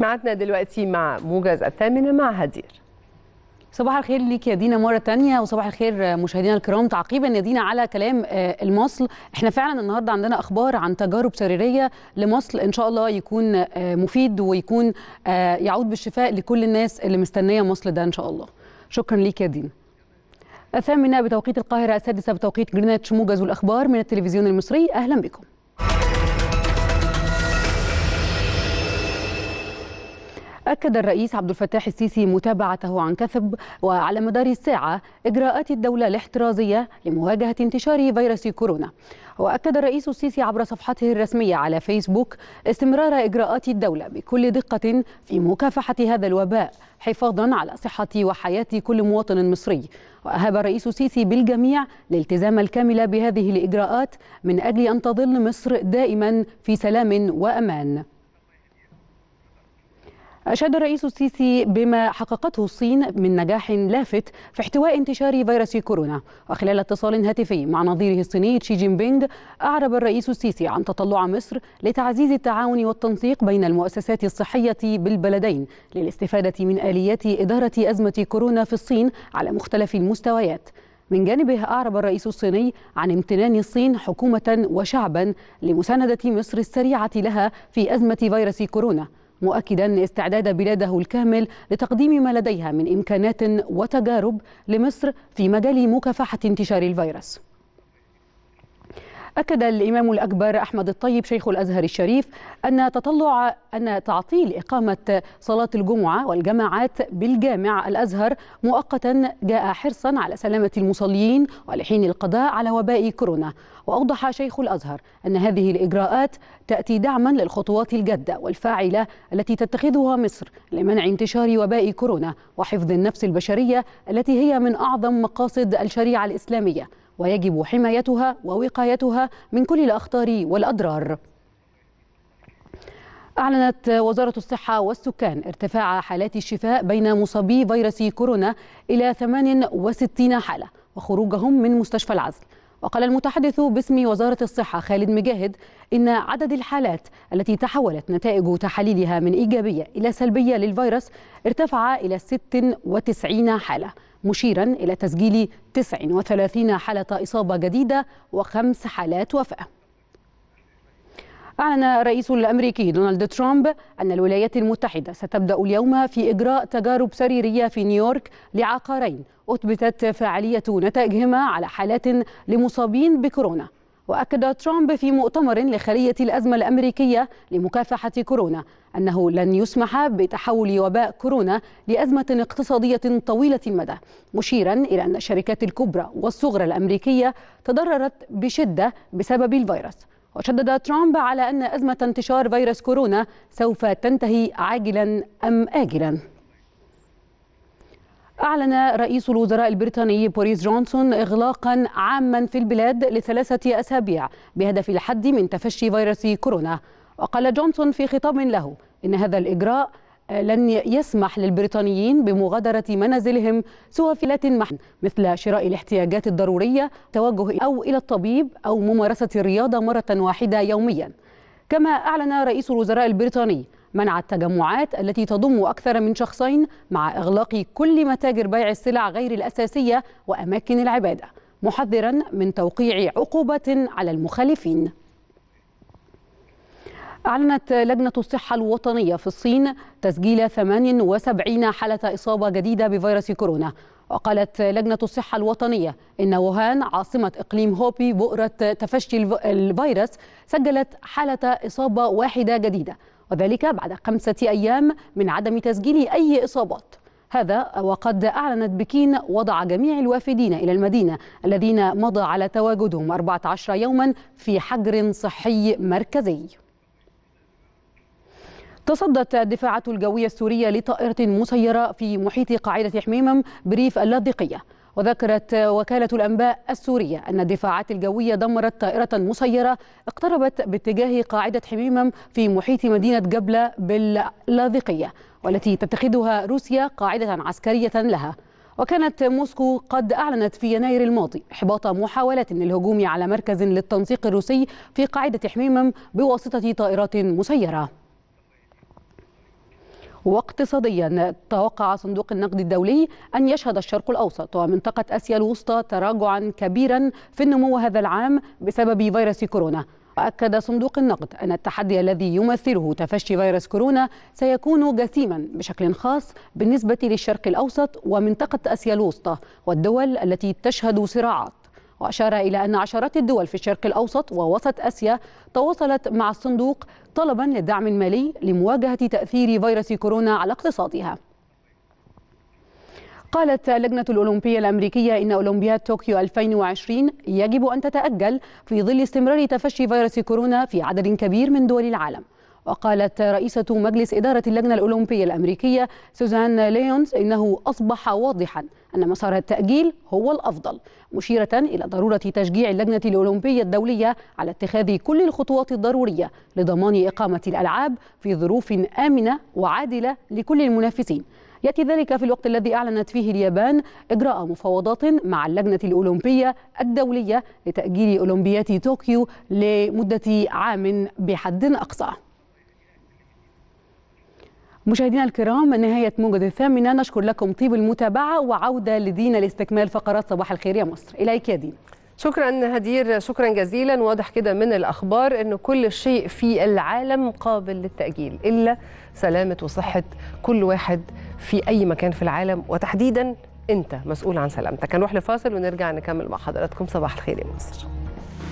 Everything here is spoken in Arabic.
معتنا دلوقتي مع موجز الثامنه مع هدير صباح الخير ليك يا دينا مرة تانية وصباح الخير مشاهدينا الكرام تعقيبا يا دينا على كلام آه، المصل احنا فعلا النهاردة عندنا أخبار عن تجارب سريرية لمصل إن شاء الله يكون آه، مفيد ويكون آه، يعود بالشفاء لكل الناس اللي مستنية مصل ده إن شاء الله شكرا ليك يا دينا الثامنة بتوقيت القاهرة السادسة بتوقيت جرينتش موجز والأخبار من التلفزيون المصري أهلا بكم أكد الرئيس عبد الفتاح السيسي متابعته عن كثب وعلى مدار الساعة إجراءات الدولة الاحترازية لمواجهة انتشار فيروس كورونا وأكد الرئيس السيسي عبر صفحته الرسمية على فيسبوك استمرار إجراءات الدولة بكل دقة في مكافحة هذا الوباء حفاظا على صحة وحياة كل مواطن مصري وأهاب الرئيس السيسي بالجميع الالتزام الكامل بهذه الإجراءات من أجل أن تظل مصر دائما في سلام وأمان أشاد الرئيس السيسي بما حققته الصين من نجاح لافت في احتواء انتشار فيروس كورونا وخلال اتصال هاتفي مع نظيره الصيني شي جين بينغ أعرب الرئيس السيسي عن تطلع مصر لتعزيز التعاون والتنسيق بين المؤسسات الصحية بالبلدين للاستفادة من آليات إدارة أزمة كورونا في الصين على مختلف المستويات من جانبه أعرب الرئيس الصيني عن امتنان الصين حكومة وشعبا لمساندة مصر السريعة لها في أزمة فيروس كورونا مؤكدا استعداد بلاده الكامل لتقديم ما لديها من إمكانات وتجارب لمصر في مجال مكافحة انتشار الفيروس أكد الإمام الأكبر أحمد الطيب شيخ الأزهر الشريف أن تطلع أن تعطيل إقامة صلاة الجمعة والجماعات بالجامع الأزهر مؤقتا جاء حرصا على سلامة المصلين ولحين القضاء على وباء كورونا وأوضح شيخ الأزهر أن هذه الإجراءات تأتي دعما للخطوات الجادة والفاعلة التي تتخذها مصر لمنع انتشار وباء كورونا وحفظ النفس البشرية التي هي من أعظم مقاصد الشريعة الإسلامية ويجب حمايتها ووقايتها من كل الأخطار والأضرار أعلنت وزارة الصحة والسكان ارتفاع حالات الشفاء بين مصابي فيروس كورونا إلى 68 حالة وخروجهم من مستشفى العزل وقال المتحدث باسم وزارة الصحة خالد مجاهد إن عدد الحالات التي تحولت نتائج تحاليلها من إيجابية إلى سلبية للفيروس ارتفع إلى 96 حالة مشيرا إلى تسجيل 39 حالة إصابة جديدة وخمس حالات وفاة أعلن الرئيس الأمريكي دونالد ترامب أن الولايات المتحدة ستبدأ اليوم في إجراء تجارب سريرية في نيويورك لعقارين أثبتت فعالية نتائجهما على حالات لمصابين بكورونا وأكد ترامب في مؤتمر لخلية الأزمة الأمريكية لمكافحة كورونا أنه لن يسمح بتحول وباء كورونا لأزمة اقتصادية طويلة المدى مشيرا إلى أن الشركات الكبرى والصغرى الأمريكية تضررت بشدة بسبب الفيروس وشدد ترامب على أن أزمة انتشار فيروس كورونا سوف تنتهي عاجلا أم آجلا أعلن رئيس الوزراء البريطاني بوريس جونسون إغلاقا عاما في البلاد لثلاثة أسابيع بهدف الحد من تفشي فيروس كورونا وقال جونسون في خطاب له إن هذا الإجراء لن يسمح للبريطانيين بمغادرة منازلهم سوى فلات محن مثل شراء الاحتياجات الضرورية توجه أو إلى الطبيب أو ممارسة الرياضة مرة واحدة يوميا كما أعلن رئيس الوزراء البريطاني منع التجمعات التي تضم أكثر من شخصين مع إغلاق كل متاجر بيع السلع غير الأساسية وأماكن العبادة محذرا من توقيع عقوبة على المخالفين أعلنت لجنة الصحة الوطنية في الصين تسجيل 78 حالة إصابة جديدة بفيروس كورونا وقالت لجنة الصحة الوطنية إن ووهان عاصمة إقليم هوبي بؤرة تفشي الفيروس سجلت حالة إصابة واحدة جديدة وذلك بعد خمسة أيام من عدم تسجيل أي إصابات هذا وقد أعلنت بكين وضع جميع الوافدين إلى المدينة الذين مضى على تواجدهم 14 يوما في حجر صحي مركزي تصدت الدفاعات الجوية السورية لطائرة مسيرة في محيط قاعدة حميمم بريف اللاذقية وذكرت وكالة الأنباء السورية أن الدفاعات الجوية دمرت طائرة مسيرة اقتربت باتجاه قاعدة حميمم في محيط مدينة جبلة باللاذقية والتي تتخذها روسيا قاعدة عسكرية لها وكانت موسكو قد أعلنت في يناير الماضي إحباط محاولة للهجوم على مركز للتنسيق الروسي في قاعدة حميمم بواسطة طائرات مسيرة واقتصاديا توقع صندوق النقد الدولي أن يشهد الشرق الأوسط ومنطقة أسيا الوسطى تراجعا كبيرا في النمو هذا العام بسبب فيروس كورونا وأكد صندوق النقد أن التحدي الذي يمثله تفشي فيروس كورونا سيكون جسيما بشكل خاص بالنسبة للشرق الأوسط ومنطقة أسيا الوسطى والدول التي تشهد صراعات وأشار إلى أن عشرات الدول في الشرق الأوسط ووسط آسيا تواصلت مع الصندوق طلبا للدعم المالي لمواجهة تأثير فيروس كورونا على اقتصادها قالت اللجنة الأولمبية الأمريكية إن أولمبياد طوكيو 2020 يجب أن تتأجل في ظل استمرار تفشي فيروس كورونا في عدد كبير من دول العالم وقالت رئيسة مجلس إدارة اللجنة الأولمبية الأمريكية سوزان ليونز إنه أصبح واضحا أن مسار التأجيل هو الأفضل مشيرة إلى ضرورة تشجيع اللجنة الأولمبية الدولية على اتخاذ كل الخطوات الضرورية لضمان إقامة الألعاب في ظروف آمنة وعادلة لكل المنافسين يأتي ذلك في الوقت الذي أعلنت فيه اليابان إجراء مفاوضات مع اللجنة الأولمبية الدولية لتأجيل أولمبيات طوكيو لمدة عام بحد أقصى مشاهدينا الكرام نهاية موجز الثامنة نشكر لكم طيب المتابعة وعودة لدينا لاستكمال فقرات صباح الخير يا مصر إليك يا دينا شكرا هدير شكرا جزيلا واضح كده من الاخبار ان كل شيء في العالم قابل للتاجيل الا سلامه وصحه كل واحد في اي مكان في العالم وتحديدا انت مسؤول عن سلامتك هنروح لفاصل ونرجع نكمل مع حضراتكم صباح الخير يا مصر